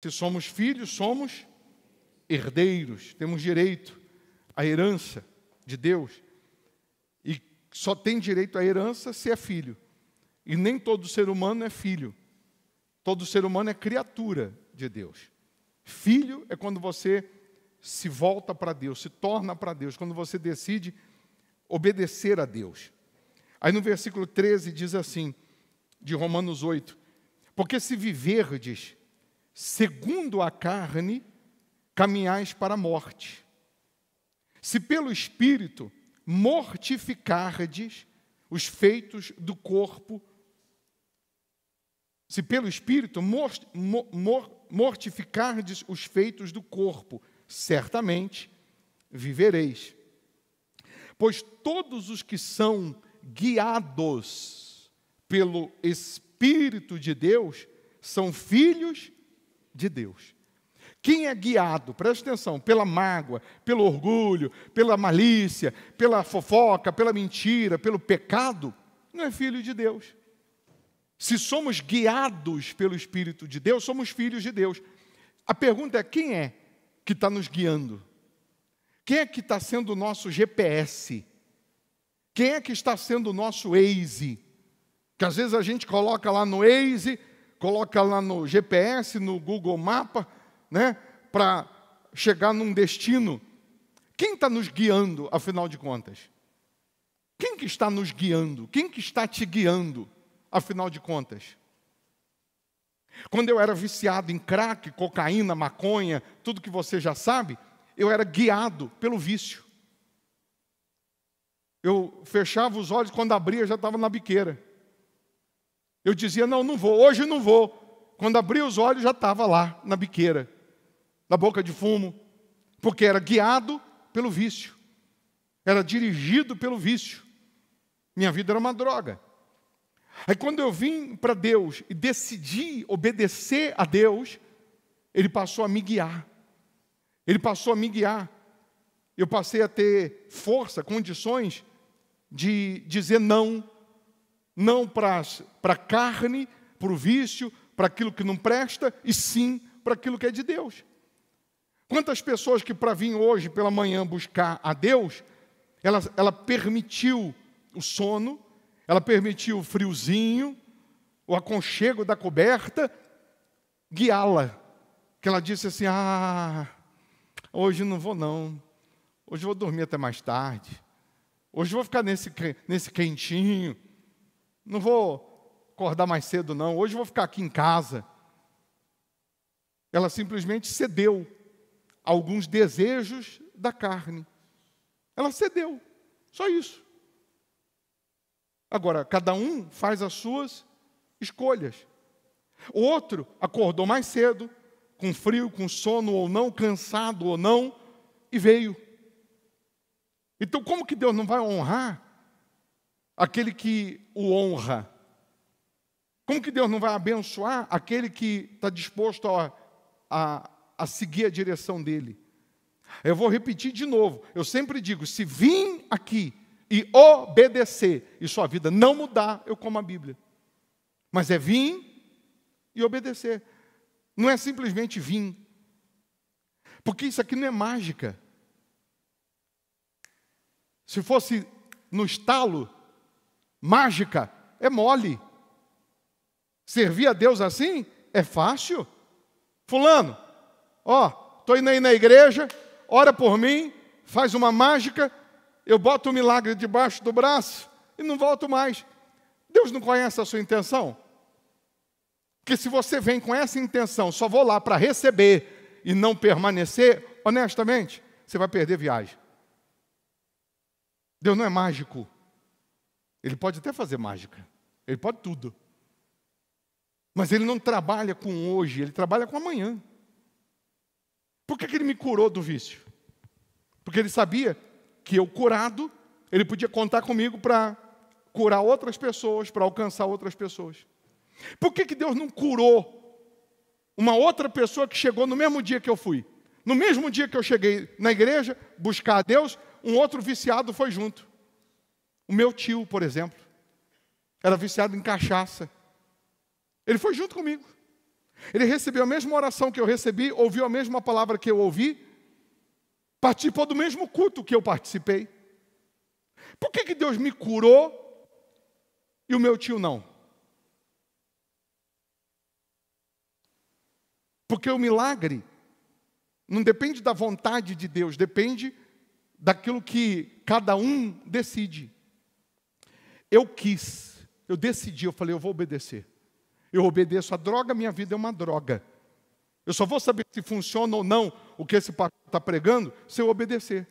Se somos filhos, somos herdeiros, temos direito à herança de Deus. E só tem direito à herança se é filho. E nem todo ser humano é filho. Todo ser humano é criatura de Deus. Filho é quando você se volta para Deus, se torna para Deus, quando você decide obedecer a Deus. Aí no versículo 13 diz assim, de Romanos 8: Porque se viverdes segundo a carne, caminhais para a morte. Se pelo espírito mortificardes os feitos do corpo, se pelo espírito mortificardes os feitos do corpo, certamente vivereis. Pois todos os que são guiados pelo Espírito de Deus são filhos de Deus. Quem é guiado, preste atenção, pela mágoa, pelo orgulho, pela malícia, pela fofoca, pela mentira, pelo pecado, não é filho de Deus. Se somos guiados pelo Espírito de Deus, somos filhos de Deus. A pergunta é: quem é que está nos guiando? Quem é que está sendo o nosso GPS? Quem é que está sendo o nosso Waze? Que às vezes a gente coloca lá no Waze coloca lá no GPS, no Google Mapa, né, para chegar num destino. Quem está nos guiando, afinal de contas? Quem que está nos guiando? Quem que está te guiando, afinal de contas? Quando eu era viciado em crack, cocaína, maconha, tudo que você já sabe, eu era guiado pelo vício. Eu fechava os olhos, quando abria já estava na biqueira. Eu dizia, não, não vou, hoje não vou. Quando abri os olhos, já estava lá, na biqueira, na boca de fumo, porque era guiado pelo vício, era dirigido pelo vício. Minha vida era uma droga. Aí, quando eu vim para Deus e decidi obedecer a Deus, Ele passou a me guiar. Ele passou a me guiar. Eu passei a ter força, condições de dizer não não para a carne, para o vício, para aquilo que não presta, e sim para aquilo que é de Deus. Quantas pessoas que para vir hoje pela manhã buscar a Deus, ela, ela permitiu o sono, ela permitiu o friozinho, o aconchego da coberta, guiá-la. Que ela disse assim: Ah, hoje não vou não, hoje vou dormir até mais tarde, hoje vou ficar nesse, nesse quentinho. Não vou acordar mais cedo, não. Hoje vou ficar aqui em casa. Ela simplesmente cedeu a alguns desejos da carne. Ela cedeu. Só isso. Agora, cada um faz as suas escolhas. O outro acordou mais cedo, com frio, com sono ou não, cansado ou não, e veio. Então, como que Deus não vai honrar aquele que o honra. Como que Deus não vai abençoar aquele que está disposto a, a, a seguir a direção dele? Eu vou repetir de novo. Eu sempre digo: se vim aqui e obedecer e sua vida não mudar, eu como a Bíblia. Mas é vir e obedecer. Não é simplesmente vir. Porque isso aqui não é mágica. Se fosse no estalo, mágica, é mole. Servir a Deus assim é fácil. Fulano, ó, tô indo aí na igreja, ora por mim, faz uma mágica, eu boto o milagre debaixo do braço e não volto mais. Deus não conhece a sua intenção? Porque se você vem com essa intenção, só vou lá para receber e não permanecer, honestamente, você vai perder viagem. Deus não é mágico. Ele pode até fazer mágica, ele pode tudo. Mas ele não trabalha com hoje, ele trabalha com amanhã. Por que, que ele me curou do vício? Porque ele sabia que eu, curado, ele podia contar comigo para curar outras pessoas, para alcançar outras pessoas. Por que, que Deus não curou uma outra pessoa que chegou no mesmo dia que eu fui? No mesmo dia que eu cheguei na igreja buscar a Deus, um outro viciado foi junto. O meu tio, por exemplo, era viciado em cachaça. Ele foi junto comigo. Ele recebeu a mesma oração que eu recebi, ouviu a mesma palavra que eu ouvi, participou do mesmo culto que eu participei. Por que, que Deus me curou e o meu tio não? Porque o milagre não depende da vontade de Deus, depende daquilo que cada um decide. Eu quis, eu decidi, eu falei, eu vou obedecer. Eu obedeço a droga, minha vida é uma droga. Eu só vou saber se funciona ou não o que esse pastor está pregando se eu obedecer.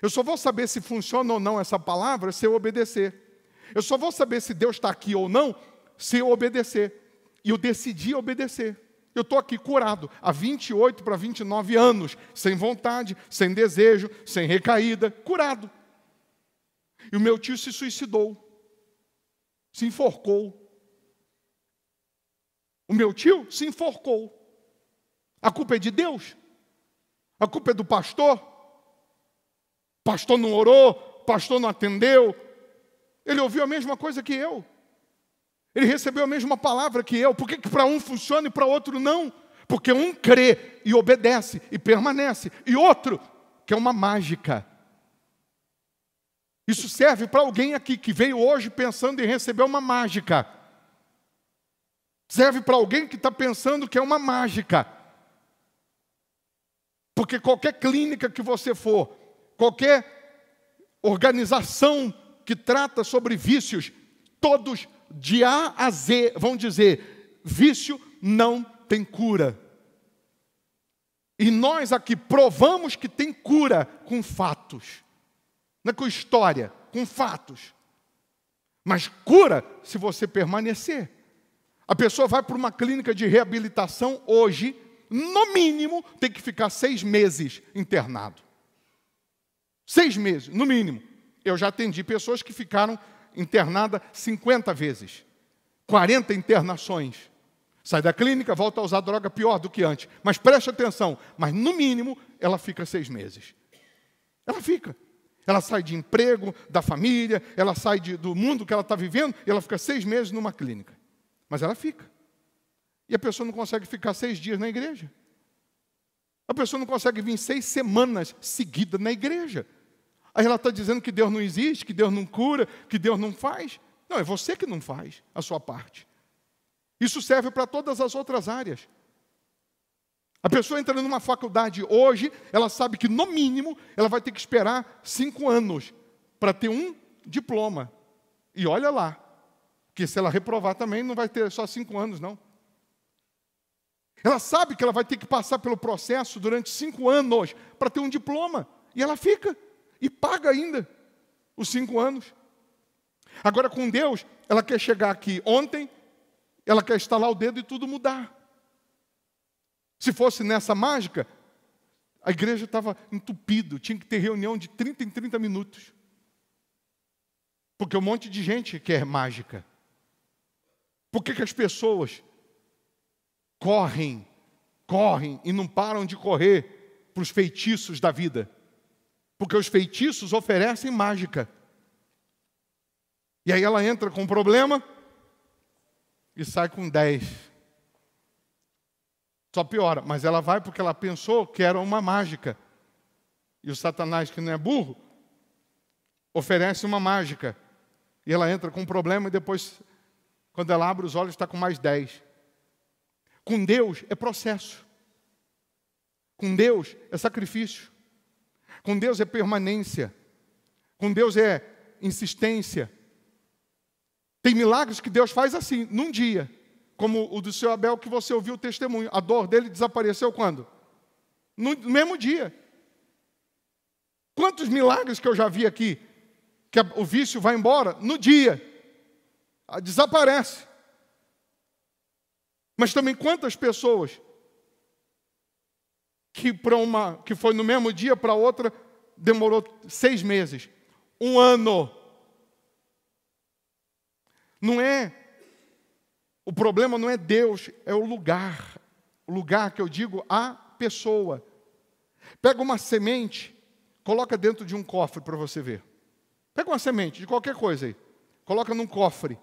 Eu só vou saber se funciona ou não essa palavra se eu obedecer. Eu só vou saber se Deus está aqui ou não se eu obedecer. E eu decidi obedecer. Eu estou aqui curado há 28 para 29 anos, sem vontade, sem desejo, sem recaída, curado. E o meu tio se suicidou se enforcou. O meu tio se enforcou. A culpa é de Deus? A culpa é do pastor? O pastor não orou, o pastor não atendeu. Ele ouviu a mesma coisa que eu. Ele recebeu a mesma palavra que eu. Por que, que para um funciona e para outro não? Porque um crê e obedece e permanece, e outro, que é uma mágica, isso serve para alguém aqui que veio hoje pensando em receber uma mágica. Serve para alguém que está pensando que é uma mágica. Porque qualquer clínica que você for, qualquer organização que trata sobre vícios, todos de A a Z vão dizer: vício não tem cura. E nós aqui provamos que tem cura com fatos é com história, com fatos. Mas cura se você permanecer. A pessoa vai para uma clínica de reabilitação hoje, no mínimo, tem que ficar seis meses internado. Seis meses, no mínimo. Eu já atendi pessoas que ficaram internadas 50 vezes, 40 internações. Sai da clínica, volta a usar droga pior do que antes. Mas preste atenção, mas no mínimo ela fica seis meses. Ela fica. Ela sai de emprego, da família, ela sai de, do mundo que ela está vivendo e ela fica seis meses numa clínica. Mas ela fica. E a pessoa não consegue ficar seis dias na igreja. A pessoa não consegue vir seis semanas seguidas na igreja. Aí ela está dizendo que Deus não existe, que Deus não cura, que Deus não faz. Não, é você que não faz a sua parte. Isso serve para todas as outras áreas. A pessoa entrando numa faculdade hoje, ela sabe que no mínimo ela vai ter que esperar cinco anos para ter um diploma. E olha lá, que se ela reprovar também não vai ter só cinco anos, não. Ela sabe que ela vai ter que passar pelo processo durante cinco anos para ter um diploma. E ela fica e paga ainda os cinco anos. Agora com Deus, ela quer chegar aqui ontem, ela quer estalar o dedo e tudo mudar. Se fosse nessa mágica, a igreja estava entupida, tinha que ter reunião de 30 em 30 minutos. Porque um monte de gente quer mágica. Por que, que as pessoas correm, correm e não param de correr para os feitiços da vida? Porque os feitiços oferecem mágica. E aí ela entra com um problema e sai com dez. Só piora. Mas ela vai porque ela pensou que era uma mágica. E o Satanás, que não é burro, oferece uma mágica. E ela entra com um problema e depois, quando ela abre os olhos, está com mais dez. Com Deus é processo. Com Deus é sacrifício. Com Deus é permanência. Com Deus é insistência. Tem milagres que Deus faz assim, num dia como o do seu Abel, que você ouviu o testemunho. A dor dele desapareceu quando? No mesmo dia. Quantos milagres que eu já vi aqui, que o vício vai embora? No dia. Ah, desaparece. Mas também quantas pessoas que, para uma, que foi no mesmo dia para outra, demorou seis meses, um ano. Não é o problema não é Deus, é o lugar. O lugar que eu digo, a pessoa. Pega uma semente, coloca dentro de um cofre para você ver. Pega uma semente de qualquer coisa aí, coloca num cofre.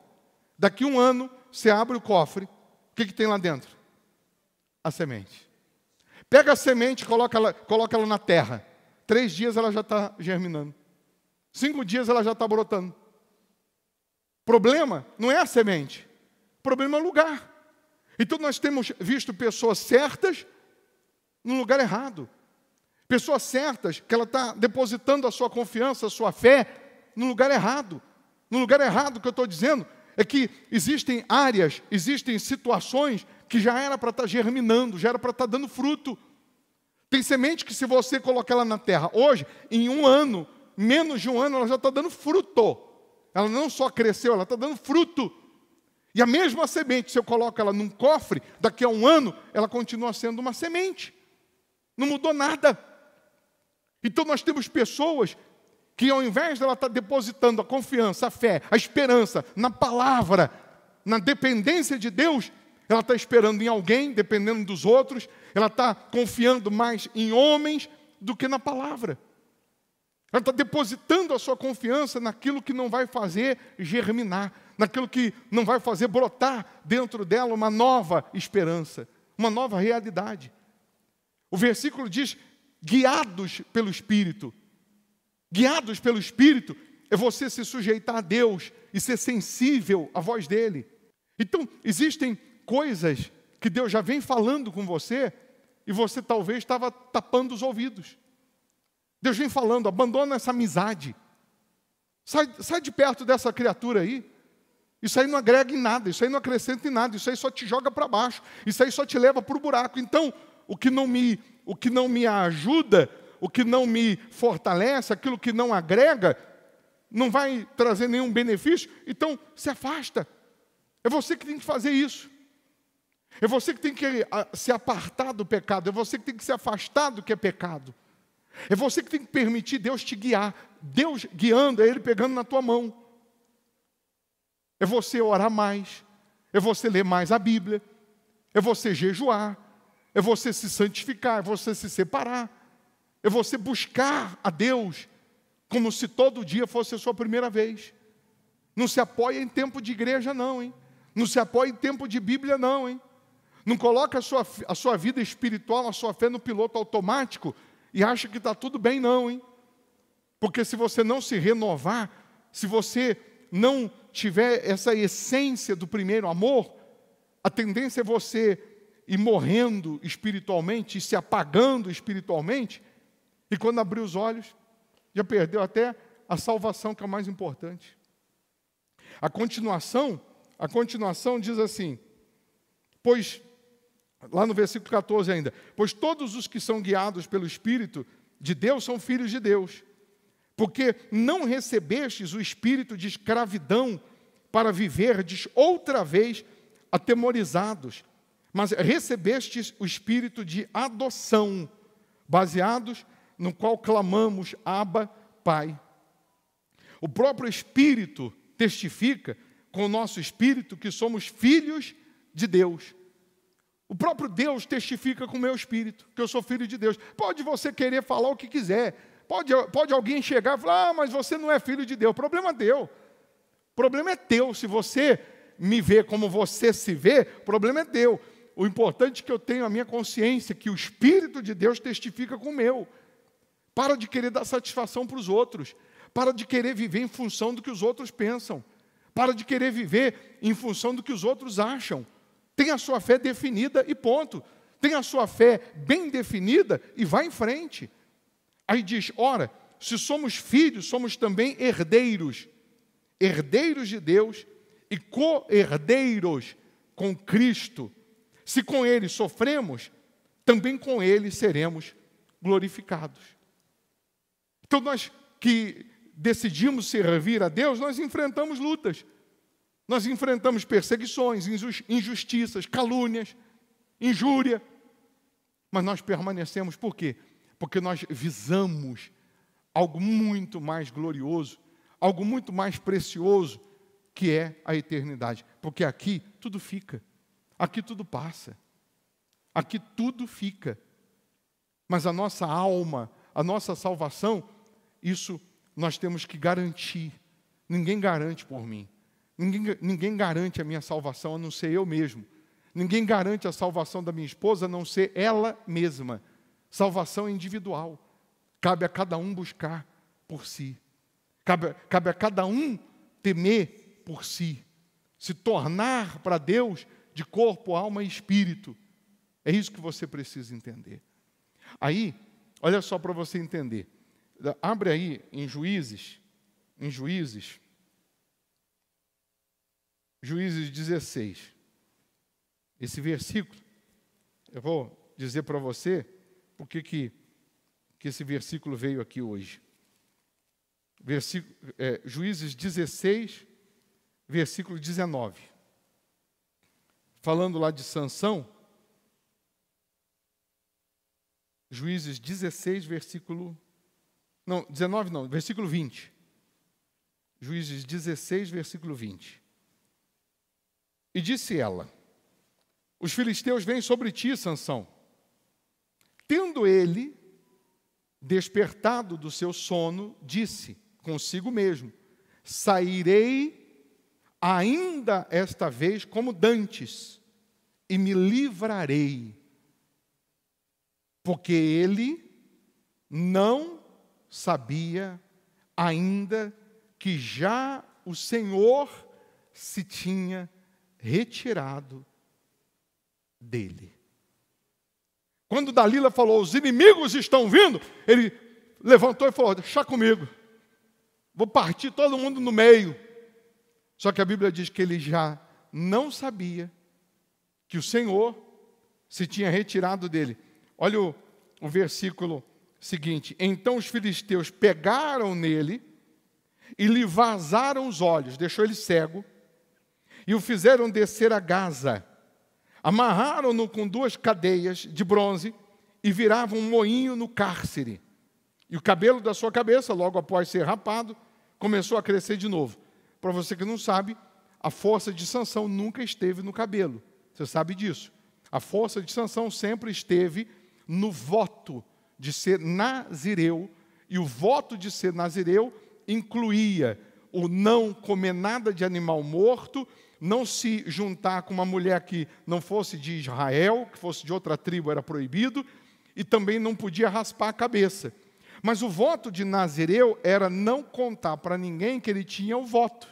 Daqui um ano, você abre o cofre, o que, que tem lá dentro? A semente. Pega a semente, coloca ela, coloca ela na terra. Três dias ela já está germinando. Cinco dias ela já está brotando. Problema não é a semente, o problema é o lugar. Então nós temos visto pessoas certas no lugar errado. Pessoas certas que ela está depositando a sua confiança, a sua fé no lugar errado. No lugar errado que eu estou dizendo é que existem áreas, existem situações que já era para estar tá germinando, já era para estar tá dando fruto. Tem semente que se você colocar ela na terra hoje, em um ano, menos de um ano, ela já está dando fruto. Ela não só cresceu, ela está dando fruto. E a mesma semente, se eu coloco ela num cofre, daqui a um ano, ela continua sendo uma semente. Não mudou nada. Então nós temos pessoas que ao invés dela estar depositando a confiança, a fé, a esperança na palavra, na dependência de Deus, ela está esperando em alguém, dependendo dos outros, ela está confiando mais em homens do que na palavra. Ela está depositando a sua confiança naquilo que não vai fazer germinar naquilo que não vai fazer brotar dentro dela uma nova esperança, uma nova realidade. O versículo diz: guiados pelo Espírito. Guiados pelo Espírito é você se sujeitar a Deus e ser sensível à voz dele. Então, existem coisas que Deus já vem falando com você e você talvez estava tapando os ouvidos. Deus vem falando: abandona essa amizade, sai, sai de perto dessa criatura aí. Isso aí não agrega em nada, isso aí não acrescenta em nada, isso aí só te joga para baixo, isso aí só te leva para o buraco. Então, o que não me, o que não me ajuda, o que não me fortalece, aquilo que não agrega, não vai trazer nenhum benefício, então se afasta. É você que tem que fazer isso. É você que tem que ah, se apartar do pecado, é você que tem que se afastar do que é pecado. É você que tem que permitir Deus te guiar, Deus guiando, é Ele pegando na tua mão é você orar mais, é você ler mais a Bíblia, é você jejuar, é você se santificar, é você se separar, é você buscar a Deus como se todo dia fosse a sua primeira vez. Não se apoia em tempo de igreja, não, hein? Não se apoia em tempo de Bíblia, não, hein? Não coloca a sua, a sua vida espiritual, a sua fé no piloto automático e acha que está tudo bem, não, hein? Porque se você não se renovar, se você não tiver essa essência do primeiro amor, a tendência é você ir morrendo espiritualmente, se apagando espiritualmente, e quando abrir os olhos, já perdeu até a salvação, que é o mais importante. A continuação, a continuação diz assim: pois, lá no versículo 14 ainda, pois todos os que são guiados pelo Espírito de Deus são filhos de Deus porque não recebestes o espírito de escravidão para viverdes outra vez atemorizados, mas recebestes o espírito de adoção, baseados no qual clamamos Abba, Pai. O próprio espírito testifica com o nosso espírito que somos filhos de Deus. O próprio Deus testifica com o meu espírito que eu sou filho de Deus. Pode você querer falar o que quiser, Pode, pode alguém chegar e falar: ah, mas você não é filho de Deus. Problema é teu. Problema é teu. Se você me vê como você se vê, problema é teu. O importante é que eu tenho a minha consciência, que o Espírito de Deus testifica com o meu. Para de querer dar satisfação para os outros. Para de querer viver em função do que os outros pensam. Para de querer viver em função do que os outros acham. Tem a sua fé definida e ponto. Tem a sua fé bem definida e vá em frente. Aí diz: ora, se somos filhos, somos também herdeiros, herdeiros de Deus e co-herdeiros com Cristo. Se com Ele sofremos, também com Ele seremos glorificados. Então, nós que decidimos servir a Deus, nós enfrentamos lutas, nós enfrentamos perseguições, injustiças, calúnias, injúria, mas nós permanecemos por quê? porque nós visamos algo muito mais glorioso, algo muito mais precioso, que é a eternidade. Porque aqui tudo fica, aqui tudo passa, aqui tudo fica. Mas a nossa alma, a nossa salvação, isso nós temos que garantir. Ninguém garante por mim. Ninguém, ninguém garante a minha salvação a não ser eu mesmo. Ninguém garante a salvação da minha esposa a não ser ela mesma. Salvação é individual. Cabe a cada um buscar por si. Cabe, cabe a cada um temer por si. Se tornar para Deus de corpo, alma e espírito. É isso que você precisa entender. Aí, olha só para você entender. Abre aí em Juízes, em Juízes, Juízes 16. Esse versículo, eu vou dizer para você por que, que, esse versículo veio aqui hoje. Versículo, é, Juízes 16, versículo 19. Falando lá de Sansão, Juízes 16, versículo. Não, 19 não, versículo 20. Juízes 16, versículo 20. E disse ela: Os filisteus vêm sobre ti, Sansão ele, despertado do seu sono, disse consigo mesmo: Sairei ainda esta vez como dantes e me livrarei, porque ele não sabia ainda que já o Senhor se tinha retirado dele. Quando Dalila falou, os inimigos estão vindo, ele levantou e falou: Deixa comigo, vou partir todo mundo no meio. Só que a Bíblia diz que ele já não sabia que o Senhor se tinha retirado dele. Olha o, o versículo seguinte: Então os filisteus pegaram nele e lhe vazaram os olhos, deixou ele cego, e o fizeram descer a Gaza. Amarraram-no com duas cadeias de bronze e viravam um moinho no cárcere. E o cabelo da sua cabeça, logo após ser rapado, começou a crescer de novo. Para você que não sabe, a força de Sansão nunca esteve no cabelo. Você sabe disso. A força de Sansão sempre esteve no voto de ser nazireu, e o voto de ser nazireu incluía o não comer nada de animal morto não se juntar com uma mulher que não fosse de Israel, que fosse de outra tribo, era proibido, e também não podia raspar a cabeça. Mas o voto de Nazireu era não contar para ninguém que ele tinha o voto.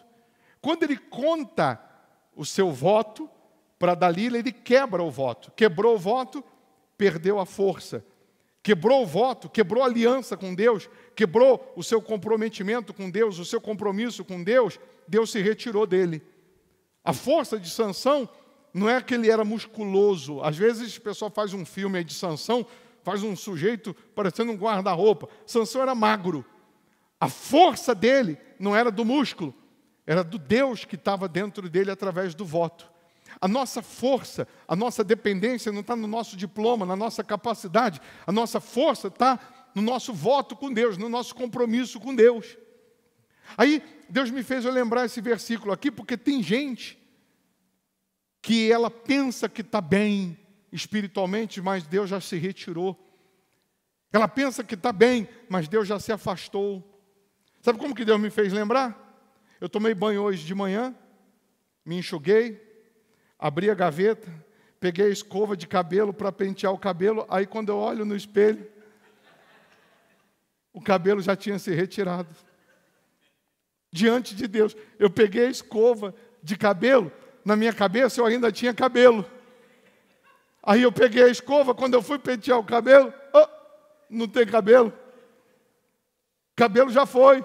Quando ele conta o seu voto para Dalila, ele quebra o voto. Quebrou o voto, perdeu a força. Quebrou o voto, quebrou a aliança com Deus, quebrou o seu comprometimento com Deus, o seu compromisso com Deus, Deus se retirou dele. A força de Sansão não é que ele era musculoso. Às vezes o pessoal faz um filme de Sansão, faz um sujeito parecendo um guarda-roupa. Sansão era magro. A força dele não era do músculo, era do Deus que estava dentro dele através do voto. A nossa força, a nossa dependência não está no nosso diploma, na nossa capacidade. A nossa força está no nosso voto com Deus, no nosso compromisso com Deus. Aí Deus me fez lembrar esse versículo aqui, porque tem gente que ela pensa que está bem espiritualmente, mas Deus já se retirou. Ela pensa que está bem, mas Deus já se afastou. Sabe como que Deus me fez lembrar? Eu tomei banho hoje de manhã, me enxuguei, abri a gaveta, peguei a escova de cabelo para pentear o cabelo, aí quando eu olho no espelho, o cabelo já tinha se retirado diante de Deus. Eu peguei a escova de cabelo, na minha cabeça eu ainda tinha cabelo. Aí eu peguei a escova, quando eu fui pentear o cabelo, oh, não tem cabelo. Cabelo já foi.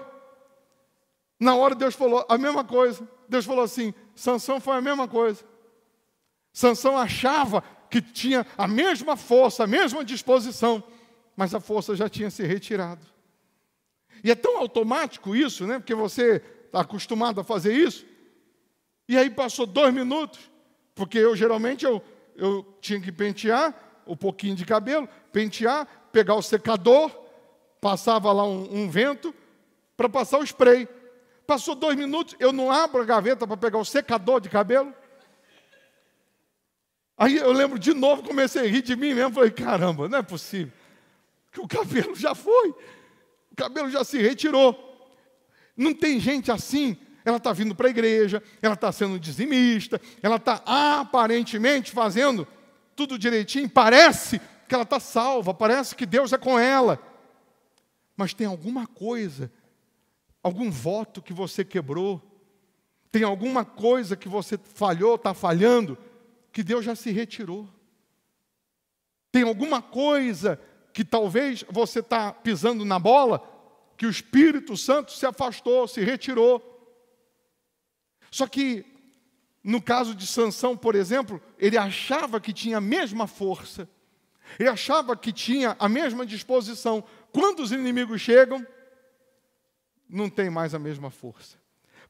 Na hora Deus falou a mesma coisa. Deus falou assim: Sansão foi a mesma coisa. Sansão achava que tinha a mesma força, a mesma disposição, mas a força já tinha se retirado. E é tão automático isso, né? Porque você está acostumado a fazer isso. E aí passou dois minutos, porque eu geralmente eu, eu tinha que pentear um pouquinho de cabelo, pentear, pegar o secador, passava lá um, um vento para passar o spray. Passou dois minutos, eu não abro a gaveta para pegar o secador de cabelo. Aí eu lembro de novo, comecei a rir de mim mesmo, falei, caramba, não é possível, que o cabelo já foi o cabelo já se retirou. Não tem gente assim. Ela está vindo para a igreja, ela está sendo dizimista, ela está aparentemente fazendo tudo direitinho. Parece que ela está salva, parece que Deus é com ela. Mas tem alguma coisa, algum voto que você quebrou, tem alguma coisa que você falhou, está falhando, que Deus já se retirou. Tem alguma coisa que talvez você está pisando na bola, que o Espírito Santo se afastou, se retirou. Só que, no caso de Sansão, por exemplo, ele achava que tinha a mesma força, ele achava que tinha a mesma disposição. Quando os inimigos chegam, não tem mais a mesma força.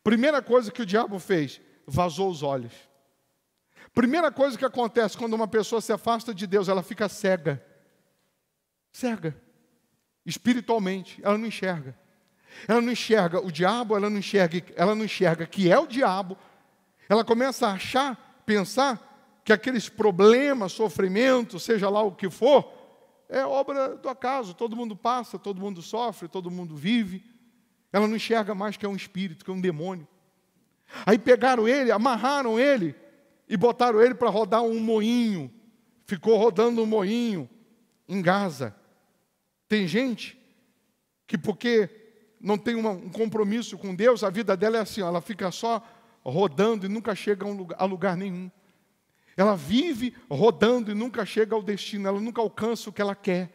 Primeira coisa que o diabo fez, vazou os olhos. Primeira coisa que acontece quando uma pessoa se afasta de Deus, ela fica cega cega, espiritualmente, ela não enxerga. Ela não enxerga o diabo, ela não enxerga, ela não enxerga que é o diabo. Ela começa a achar, pensar que aqueles problemas, sofrimento, seja lá o que for, é obra do acaso, todo mundo passa, todo mundo sofre, todo mundo vive. Ela não enxerga mais que é um espírito, que é um demônio. Aí pegaram ele, amarraram ele e botaram ele para rodar um moinho. Ficou rodando um moinho em Gaza. Tem gente que, porque não tem uma, um compromisso com Deus, a vida dela é assim, ela fica só rodando e nunca chega a, um lugar, a lugar nenhum. Ela vive rodando e nunca chega ao destino, ela nunca alcança o que ela quer.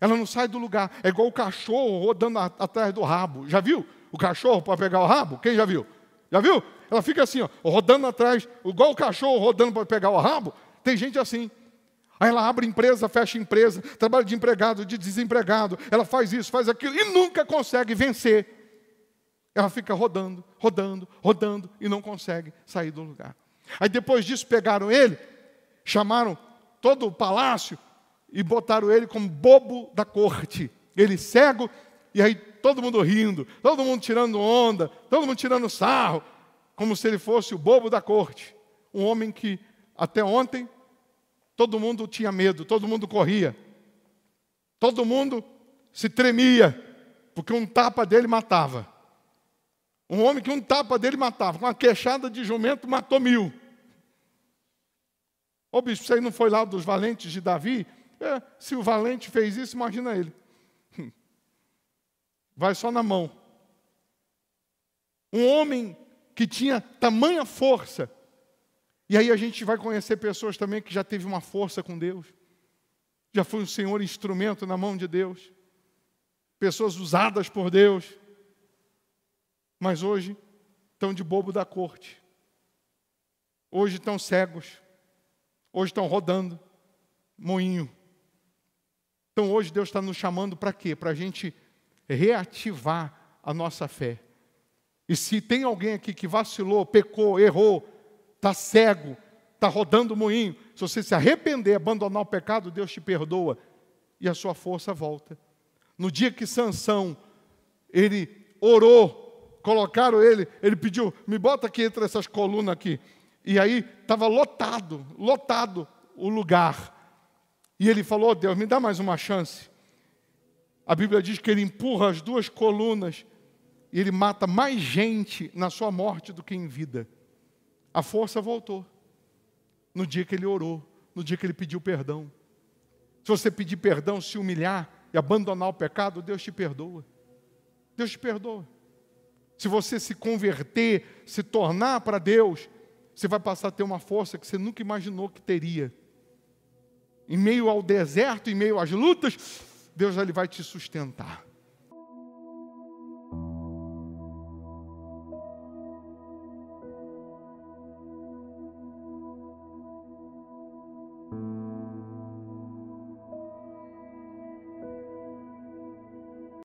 Ela não sai do lugar. É igual o cachorro rodando a, atrás do rabo. Já viu? O cachorro para pegar o rabo? Quem já viu? Já viu? Ela fica assim, ó, rodando atrás, igual o cachorro rodando para pegar o rabo. Tem gente assim. Aí ela abre empresa, fecha empresa, trabalha de empregado, de desempregado, ela faz isso, faz aquilo e nunca consegue vencer. Ela fica rodando, rodando, rodando e não consegue sair do lugar. Aí depois disso pegaram ele, chamaram todo o palácio e botaram ele como bobo da corte. Ele cego e aí todo mundo rindo, todo mundo tirando onda, todo mundo tirando sarro, como se ele fosse o bobo da corte. Um homem que até ontem Todo mundo tinha medo, todo mundo corria. Todo mundo se tremia, porque um tapa dele matava. Um homem que um tapa dele matava, com uma queixada de jumento, matou mil. Ô bispo, você não foi lá dos valentes de Davi? É, se o valente fez isso, imagina ele. Vai só na mão. Um homem que tinha tamanha força e aí a gente vai conhecer pessoas também que já teve uma força com Deus, já foi um Senhor instrumento na mão de Deus, pessoas usadas por Deus, mas hoje estão de bobo da corte, hoje estão cegos, hoje estão rodando, moinho. Então hoje Deus está nos chamando para quê? Para a gente reativar a nossa fé. E se tem alguém aqui que vacilou, pecou, errou, está cego, está rodando o moinho. Se você se arrepender, abandonar o pecado, Deus te perdoa e a sua força volta. No dia que Sansão, ele orou, colocaram ele, ele pediu, me bota aqui entre essas colunas aqui. E aí estava lotado, lotado o lugar. E ele falou, oh, Deus, me dá mais uma chance. A Bíblia diz que ele empurra as duas colunas e ele mata mais gente na sua morte do que em vida. A força voltou. No dia que ele orou, no dia que ele pediu perdão. Se você pedir perdão, se humilhar e abandonar o pecado, Deus te perdoa. Deus te perdoa. Se você se converter, se tornar para Deus, você vai passar a ter uma força que você nunca imaginou que teria. Em meio ao deserto, em meio às lutas, Deus ele vai te sustentar.